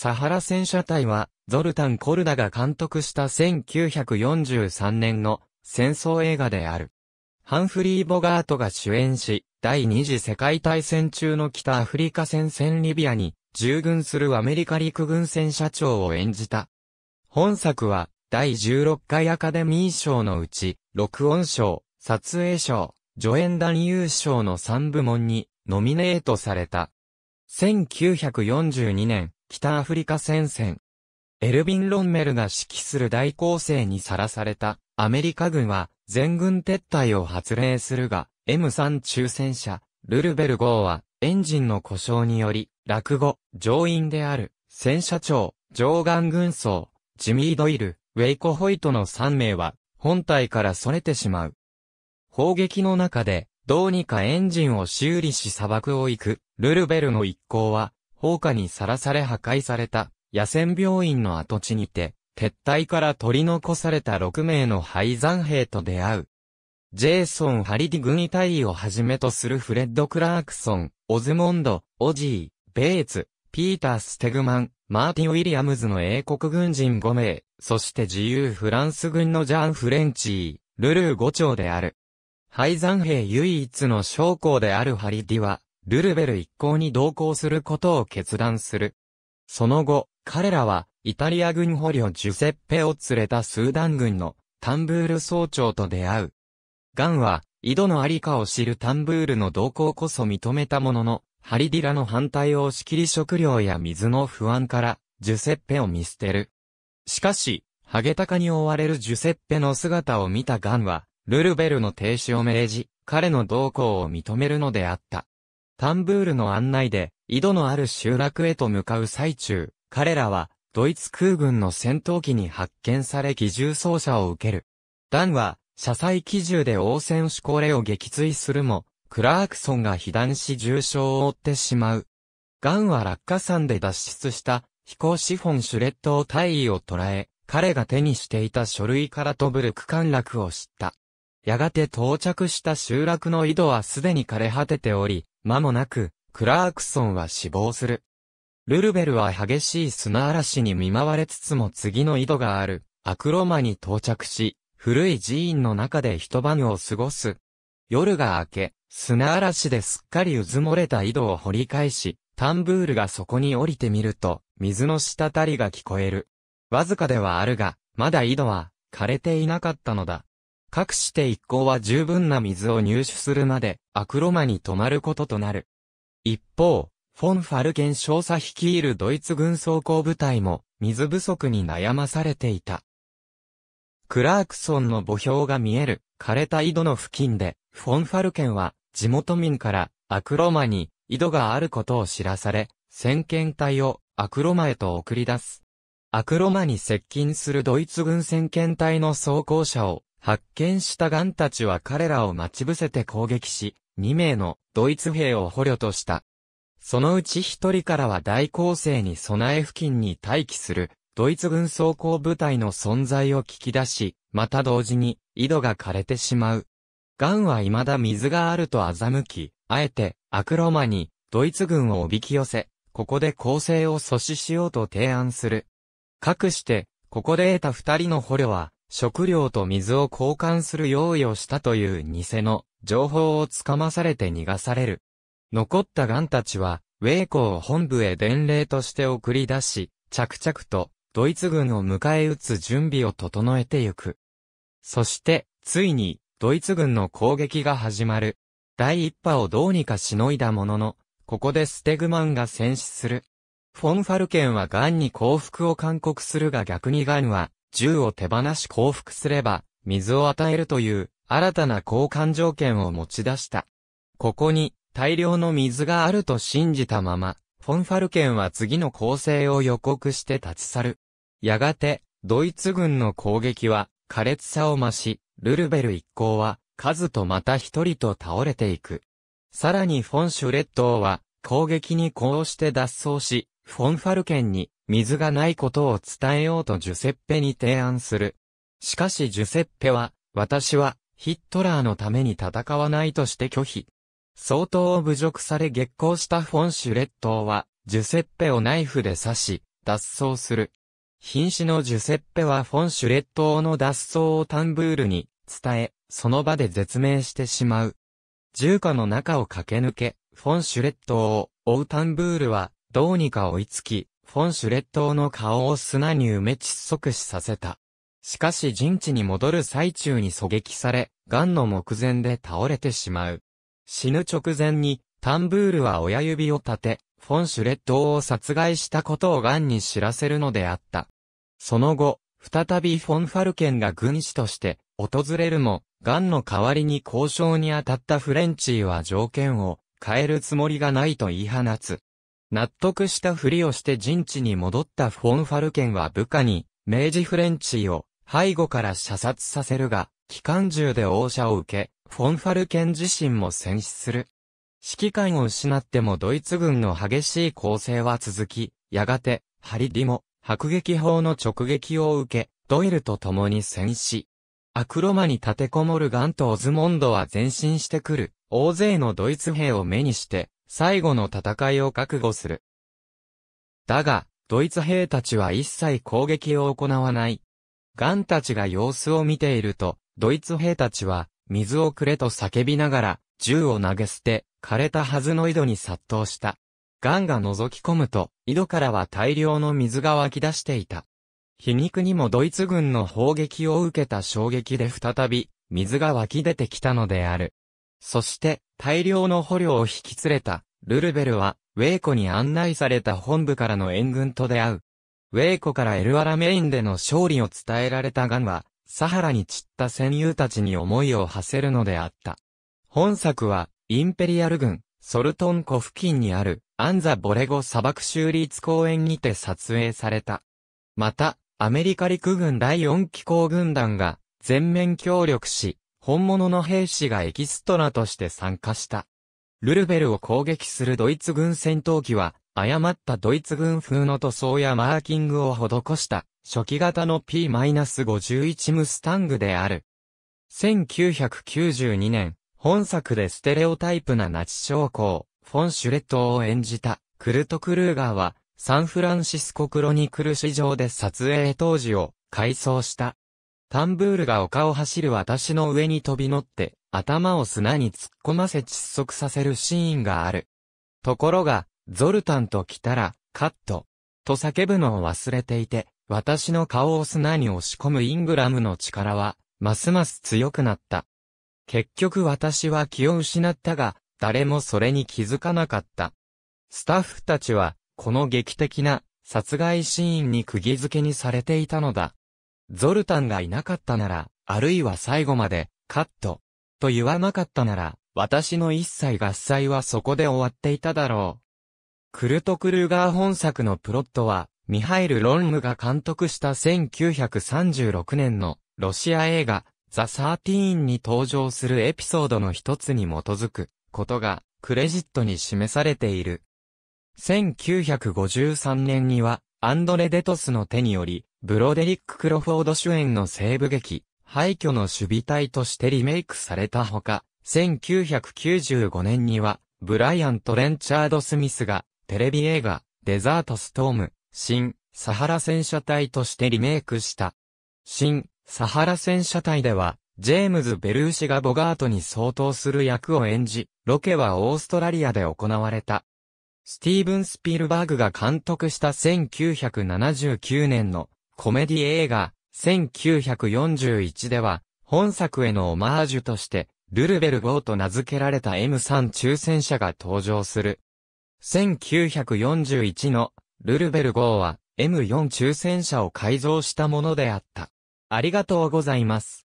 サハラ戦車隊は、ゾルタン・コルダが監督した1943年の戦争映画である。ハンフリー・ボガートが主演し、第二次世界大戦中の北アフリカ戦線リビアに従軍するアメリカ陸軍戦車長を演じた。本作は、第16回アカデミー賞のうち、録音賞、撮影賞、助演男優賞の3部門にノミネートされた。1942年、北アフリカ戦線。エルビン・ロンメルが指揮する大攻勢にさらされたアメリカ軍は全軍撤退を発令するが、M3 中戦車、ルルベル号はエンジンの故障により、落語、乗員である戦車長、上岸軍曹、ジミー・ドイル、ウェイコ・ホイトの3名は本体から逸れてしまう。砲撃の中で、どうにかエンジンを修理し砂漠を行く、ルルベルの一行は、放火にさらされ破壊された、野戦病院の跡地にて、撤退から取り残された6名の廃残兵と出会う。ジェイソン・ハリディ軍医隊をはじめとするフレッド・クラークソン、オズモンド、オジー、ベイツ、ピーター・ステグマン、マーティン・ウィリアムズの英国軍人5名、そして自由フランス軍のジャン・フレンチー、ルルー5長である。廃残兵唯一の将校であるハリディは、ルルベル一行に同行することを決断する。その後、彼らは、イタリア軍捕虜ジュセッペを連れたスーダン軍のタンブール総長と出会う。ガンは、井戸のありかを知るタンブールの同行こそ認めたものの、ハリディラの反対を押し切り食料や水の不安から、ジュセッペを見捨てる。しかし、ハゲタカに追われるジュセッペの姿を見たガンは、ルルベルの停止を命じ、彼の同行を認めるのであった。タンブールの案内で、井戸のある集落へと向かう最中、彼らは、ドイツ空軍の戦闘機に発見され機銃操作を受ける。ダンは、車載機銃で応戦しこれを撃墜するも、クラークソンが被弾し重傷を負ってしまう。ガンは落下山で脱出した飛行シフォンシュレットを大尉を捉え、彼が手にしていた書類からトブルク陥落を知った。やがて到着した集落の井戸はすでに枯れ果てており、間もなく、クラークソンは死亡する。ルルベルは激しい砂嵐に見舞われつつも次の井戸がある、アクロマに到着し、古い寺院の中で一晩を過ごす。夜が明け、砂嵐ですっかりうずもれた井戸を掘り返し、タンブールがそこに降りてみると、水の滴りが聞こえる。わずかではあるが、まだ井戸は枯れていなかったのだ。かくして一行は十分な水を入手するまで、アクロマに泊まることとなる。一方、フォン・ファルケン少佐率いるドイツ軍装甲部隊も、水不足に悩まされていた。クラークソンの墓標が見える、枯れた井戸の付近で、フォン・ファルケンは、地元民から、アクロマに、井戸があることを知らされ、先遣隊を、アクロマへと送り出す。アクロマに接近するドイツ軍先遣隊の装甲車を発見したガンたちは彼らを待ち伏せて攻撃し、2名のドイツ兵を捕虜とした。そのうち1人からは大攻勢に備え付近に待機するドイツ軍装甲部隊の存在を聞き出し、また同時に井戸が枯れてしまう。ガンは未だ水があると欺き、あえてアクロマにドイツ軍をおびき寄せ、ここで攻勢を阻止しようと提案する。かくして、ここで得た二人の捕虜は、食料と水を交換する用意をしたという偽の情報をつかまされて逃がされる。残ったガンたちは、ウェイコを本部へ伝令として送り出し、着々とドイツ軍を迎え撃つ準備を整えてゆく。そして、ついに、ドイツ軍の攻撃が始まる。第一波をどうにかしのいだものの、ここでステグマンが戦死する。フォンファルケンはガンに降伏を勧告するが逆にガンは、銃を手放し降伏すれば、水を与えるという、新たな交換条件を持ち出した。ここに、大量の水があると信じたまま、フォンファルケンは次の攻勢を予告して立ち去る。やがて、ドイツ軍の攻撃は、苛烈さを増し、ルルベル一行は、数とまた一人と倒れていく。さらにフォンシュレットは、攻撃に呼応して脱走し、フォンファルケンに水がないことを伝えようとジュセッペに提案する。しかしジュセッペは、私は、ヒットラーのために戦わないとして拒否。相当侮辱され激高したフォン・シュレットは、ジュセッペをナイフで刺し、脱走する。瀕死のジュセッペはフォン・シュレットの脱走をタンブールに伝え、その場で絶命してしまう。重火の中を駆け抜け、フォン・シュレットを追うタンブールは、どうにか追いつき、フォンシュレットの顔を砂に埋め窒息死させた。しかし陣地に戻る最中に狙撃され、癌の目前で倒れてしまう。死ぬ直前に、タンブールは親指を立て、フォンシュレットを殺害したことを癌に知らせるのであった。その後、再びフォンファルケンが軍師として、訪れるも、癌の代わりに交渉に当たったフレンチーは条件を変えるつもりがないと言い放つ。納得したふりをして陣地に戻ったフォン・ファルケンは部下に、明治フレンチを背後から射殺させるが、機関銃で応射を受け、フォン・ファルケン自身も戦死する。指揮官を失ってもドイツ軍の激しい攻勢は続き、やがて、ハリディも、迫撃砲の直撃を受け、ドイルと共に戦死。アクロマに立てこもるガンとオズモンドは前進してくる、大勢のドイツ兵を目にして、最後の戦いを覚悟する。だが、ドイツ兵たちは一切攻撃を行わない。ガンたちが様子を見ていると、ドイツ兵たちは、水をくれと叫びながら、銃を投げ捨て、枯れたはずの井戸に殺到した。ガンが覗き込むと、井戸からは大量の水が湧き出していた。皮肉にもドイツ軍の砲撃を受けた衝撃で再び、水が湧き出てきたのである。そして大量の捕虜を引き連れたルルベルはウェイコに案内された本部からの援軍と出会う。ウェイコからエルアラメインでの勝利を伝えられたガンは、サハラに散った戦友たちに思いを馳せるのであった。本作は、インペリアル軍、ソルトン湖付近にある、アンザ・ボレゴ砂漠州立公園にて撮影された。また、アメリカ陸軍第4機構軍団が、全面協力し、本物の兵士がエキストラとして参加した。ルルベルを攻撃するドイツ軍戦闘機は、誤ったドイツ軍風の塗装やマーキングを施した初期型の P-51 ムスタングである。1992年、本作でステレオタイプなナチ将校、フォン・シュレットを演じたクルト・クルーガーは、サンフランシスコクロニクル市場で撮影当時を改装した。タンブールが丘を走る私の上に飛び乗って、頭を砂に突っ込ませ窒息させるシーンがある。ところが、ゾルタンと来たら、カット。と叫ぶのを忘れていて、私の顔を砂に押し込むイングラムの力は、ますます強くなった。結局私は気を失ったが、誰もそれに気づかなかった。スタッフたちは、この劇的な殺害シーンに釘付けにされていたのだ。ゾルタンがいなかったなら、あるいは最後まで、カット、と言わなかったなら、私の一切合切はそこで終わっていただろう。クルト・クルーガー本作のプロットは、ミハイル・ロンムが監督した1936年のロシア映画、ザ・サーティーンに登場するエピソードの一つに基づくことがクレジットに示されている。1953年にはアンドレ・デトスの手によりブロデリック・クロフォード主演の西部劇、廃墟の守備隊としてリメイクされたほか、1995年には、ブライアント・レンチャード・スミスが、テレビ映画、デザート・ストーム、新、サハラ戦車隊としてリメイクした。新、サハラ戦車隊では、ジェームズ・ベルーシがボガートに相当する役を演じ、ロケはオーストラリアで行われた。スティーブン・スピルバーグが監督した1979年のコメディ映画、1941では、本作へのオマージュとして、ルルベル号と名付けられた M3 抽選車が登場する。1941のルルベル号は M4 抽選車を改造したものであった。ありがとうございます。